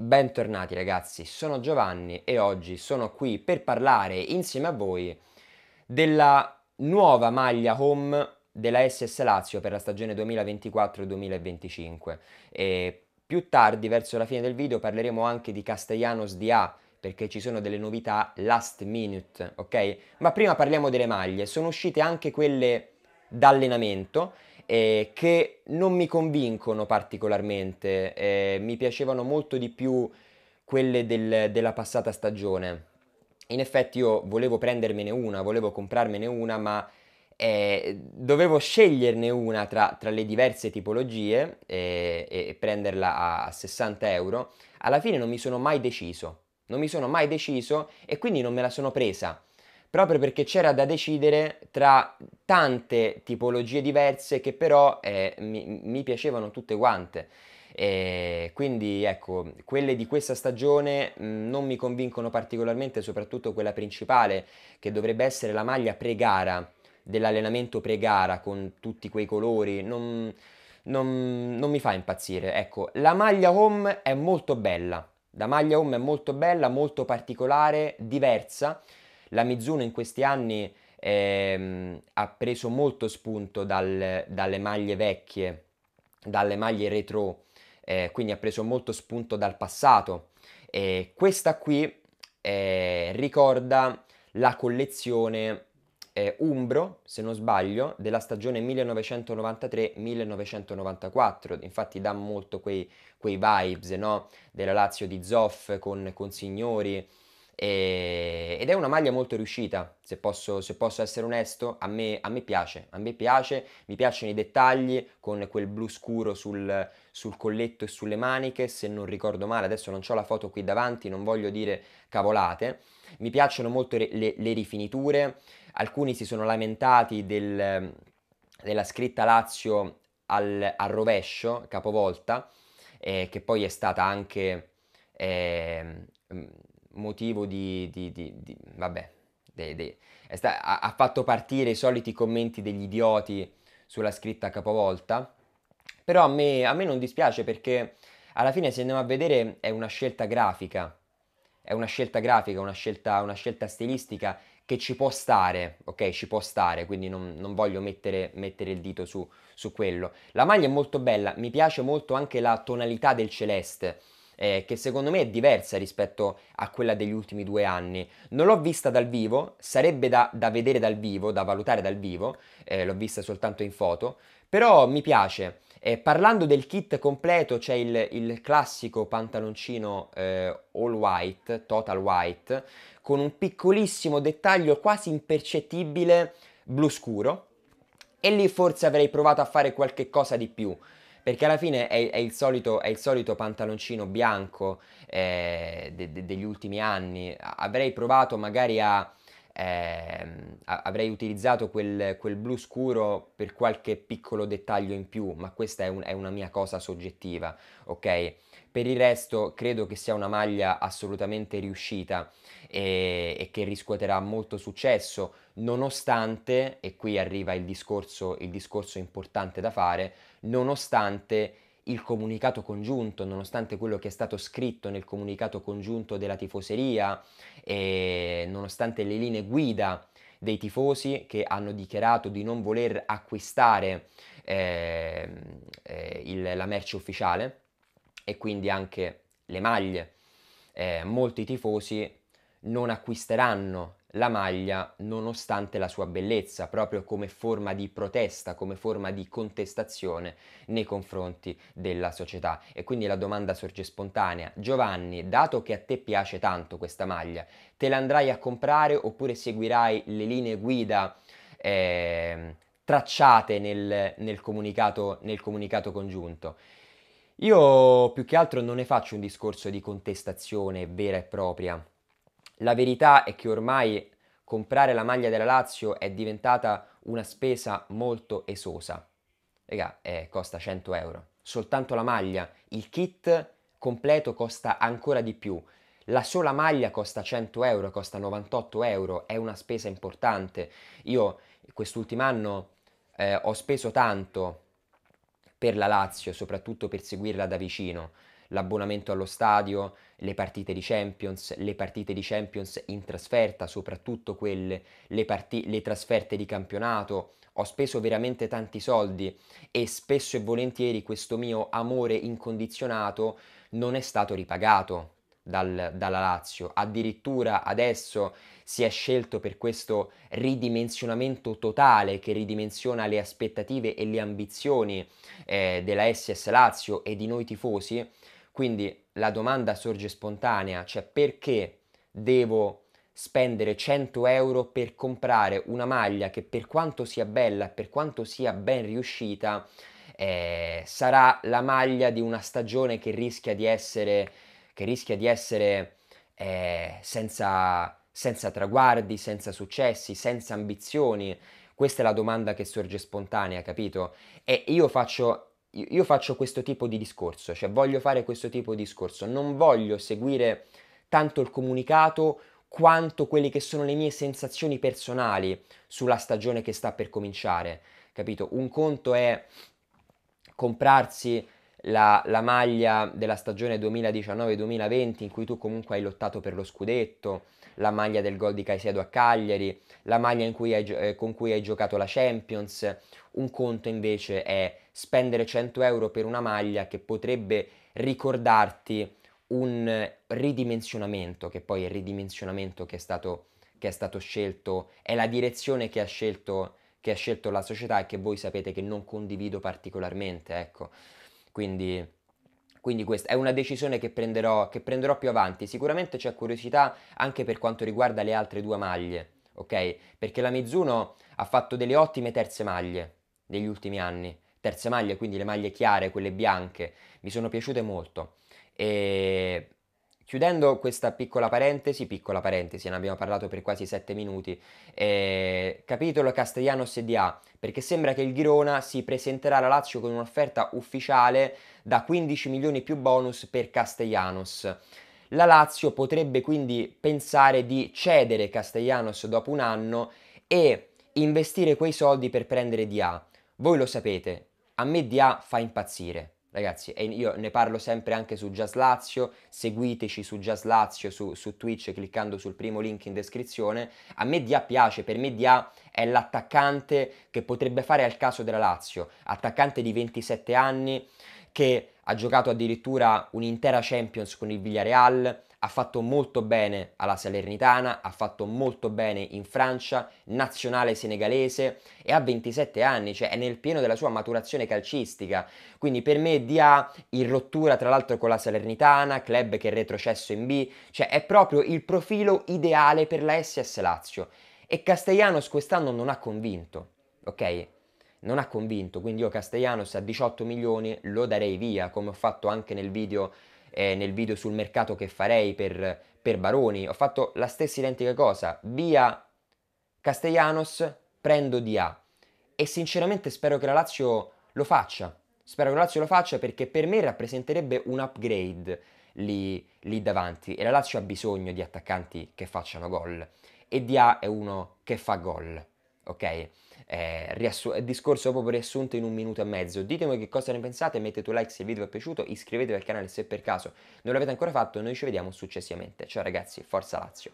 bentornati ragazzi, sono Giovanni e oggi sono qui per parlare insieme a voi della nuova maglia home della SS Lazio per la stagione 2024-2025 e più tardi verso la fine del video parleremo anche di Castellanos di A perché ci sono delle novità last minute, ok? Ma prima parliamo delle maglie, sono uscite anche quelle d'allenamento eh, che non mi convincono particolarmente, eh, mi piacevano molto di più quelle del, della passata stagione. In effetti io volevo prendermene una, volevo comprarmene una, ma eh, dovevo sceglierne una tra, tra le diverse tipologie eh, e prenderla a 60 euro. Alla fine non mi sono mai deciso, non mi sono mai deciso e quindi non me la sono presa proprio perché c'era da decidere tra tante tipologie diverse che però eh, mi, mi piacevano tutte quante. E quindi ecco, quelle di questa stagione mm, non mi convincono particolarmente, soprattutto quella principale, che dovrebbe essere la maglia pre-gara, dell'allenamento pre-gara con tutti quei colori, non, non, non mi fa impazzire. Ecco, la maglia home è molto bella, la maglia home è molto bella, molto particolare, diversa. La Mizuno in questi anni ehm, ha preso molto spunto dal, dalle maglie vecchie, dalle maglie retro, eh, quindi ha preso molto spunto dal passato. Eh, questa qui eh, ricorda la collezione eh, Umbro, se non sbaglio, della stagione 1993-1994. Infatti dà molto quei, quei vibes no? della Lazio di Zoff con signori. Ehm, ed è una maglia molto riuscita, se posso, se posso essere onesto, a me, a me, piace, a me piace, mi piacciono i dettagli con quel blu scuro sul, sul colletto e sulle maniche, se non ricordo male, adesso non ho la foto qui davanti, non voglio dire cavolate, mi piacciono molto le, le, le rifiniture, alcuni si sono lamentati del, della scritta Lazio al, al rovescio, capovolta, eh, che poi è stata anche... Eh, motivo di... di, di, di vabbè, de, de, sta, ha, ha fatto partire i soliti commenti degli idioti sulla scritta capovolta, però a me, a me non dispiace perché alla fine se andiamo a vedere è una scelta grafica, è una scelta grafica, una scelta, una scelta stilistica che ci può stare, ok? Ci può stare, quindi non, non voglio mettere, mettere, il dito su, su quello. La maglia è molto bella, mi piace molto anche la tonalità del celeste, eh, che secondo me è diversa rispetto a quella degli ultimi due anni. Non l'ho vista dal vivo, sarebbe da, da vedere dal vivo, da valutare dal vivo, eh, l'ho vista soltanto in foto, però mi piace. Eh, parlando del kit completo c'è il, il classico pantaloncino eh, all white, total white, con un piccolissimo dettaglio quasi impercettibile blu scuro e lì forse avrei provato a fare qualche cosa di più perché alla fine è, è, il, solito, è il, solito, pantaloncino bianco eh, de, de, degli ultimi anni. Avrei provato magari a... Eh, avrei utilizzato quel, quel, blu scuro per qualche piccolo dettaglio in più, ma questa è, un, è una mia cosa soggettiva, ok? Per il resto credo che sia una maglia assolutamente riuscita e, e che riscuoterà molto successo, nonostante, e qui arriva il discorso, il discorso importante da fare, nonostante il comunicato congiunto, nonostante quello che è stato scritto nel comunicato congiunto della tifoseria, e nonostante le linee guida dei tifosi che hanno dichiarato di non voler acquistare ehm, eh, il, la merce ufficiale, e quindi anche le maglie. Eh, molti tifosi non acquisteranno la maglia nonostante la sua bellezza, proprio come forma di protesta, come forma di contestazione nei confronti della società. E quindi la domanda sorge spontanea. Giovanni, dato che a te piace tanto questa maglia, te la andrai a comprare oppure seguirai le linee guida eh, tracciate nel, nel, comunicato, nel comunicato congiunto? Io più che altro non ne faccio un discorso di contestazione vera e propria. La verità è che ormai comprare la maglia della Lazio è diventata una spesa molto esosa. Raga, eh, costa 100 euro. Soltanto la maglia, il kit completo costa ancora di più. La sola maglia costa 100 euro, costa 98 euro, è una spesa importante. Io quest'ultimo anno eh, ho speso tanto per la Lazio, soprattutto per seguirla da vicino. L'abbonamento allo stadio, le partite di Champions, le partite di Champions in trasferta, soprattutto quelle, le, part- le trasferte di campionato. Ho speso veramente tanti soldi e spesso e volentieri questo mio amore incondizionato non è stato ripagato dal, dalla Lazio. Addirittura adesso si è scelto per questo ridimensionamento totale che ridimensiona le aspettative e le ambizioni eh, della SS Lazio e di noi tifosi. Quindi la domanda sorge spontanea, cioè perché devo spendere 100 euro per comprare una maglia che per quanto sia bella, per quanto sia ben riuscita, eh, sarà la maglia di una stagione che rischia di essere che rischia di essere eh, senza, senza traguardi, senza successi, senza ambizioni? Questa è la domanda che sorge spontanea, capito? E io faccio io faccio questo tipo di discorso, cioè voglio fare questo tipo di discorso, non voglio seguire tanto il comunicato quanto quelle che sono le mie sensazioni personali sulla stagione che sta per cominciare, capito? Un conto è comprarsi la, la maglia della stagione 2019-2020 in cui tu comunque hai lottato per lo scudetto, la maglia del gol di Caicedo a Cagliari, la maglia cui hai, eh, con cui hai giocato la Champions. Un conto invece è spendere 100 euro per una maglia che potrebbe ricordarti un ridimensionamento, che poi è il ridimensionamento che è stato, che è stato scelto, è la direzione che ha scelto, che ha scelto la società e che voi sapete che non condivido particolarmente, ecco. Quindi, quindi questa è una decisione che prenderò, che prenderò più avanti. Sicuramente c'è curiosità anche per quanto riguarda le altre due maglie, ok? Perché la Mizuno ha fatto delle ottime terze maglie negli ultimi anni. Terze maglie, quindi le maglie chiare, quelle bianche, mi sono piaciute molto. E Chiudendo questa piccola parentesi, piccola parentesi, ne abbiamo parlato per quasi 7 minuti, eh, capitolo Castellano SDA, perché sembra che il Girona si presenterà alla Lazio con un'offerta ufficiale da 15 milioni più bonus per Castellanos. La Lazio potrebbe quindi pensare di cedere Castellanos dopo un anno e investire quei soldi per prendere DA. Voi lo sapete, a me DA fa impazzire. Ragazzi, e io ne parlo sempre anche su Jazz Lazio, seguiteci su Jazz Lazio su, su Twitch cliccando sul primo link in descrizione. A me Dia piace, per me Dia è l'attaccante che potrebbe fare al caso della Lazio, attaccante di 27 anni che ha giocato addirittura un'intera Champions con il Villarreal, ha fatto molto bene alla Salernitana, ha fatto molto bene in Francia, nazionale senegalese e ha 27 anni, cioè è nel pieno della sua maturazione calcistica. Quindi per me Dia in rottura tra l'altro con la Salernitana, club che è retrocesso in B, cioè è proprio il profilo ideale per la SS Lazio. E Castellanos quest'anno non ha convinto, ok? non ha convinto, quindi io Castellanos a 18 milioni lo darei via, come ho fatto anche nel video eh, nel video sul mercato che farei per, per Baroni, ho fatto la stessa identica cosa, via Castellanos prendo di A e sinceramente spero che la Lazio lo faccia, spero che la Lazio lo faccia perché per me rappresenterebbe un upgrade lì, lì davanti e la Lazio ha bisogno di attaccanti che facciano gol e di A è uno che fa gol ok? Eh, riassu- eh, discorso proprio riassunto in un minuto e mezzo. Ditemi che cosa ne pensate, mettete un like se il video vi è piaciuto, iscrivetevi al canale se per caso non l'avete ancora fatto, noi ci vediamo successivamente. Ciao ragazzi, forza Lazio!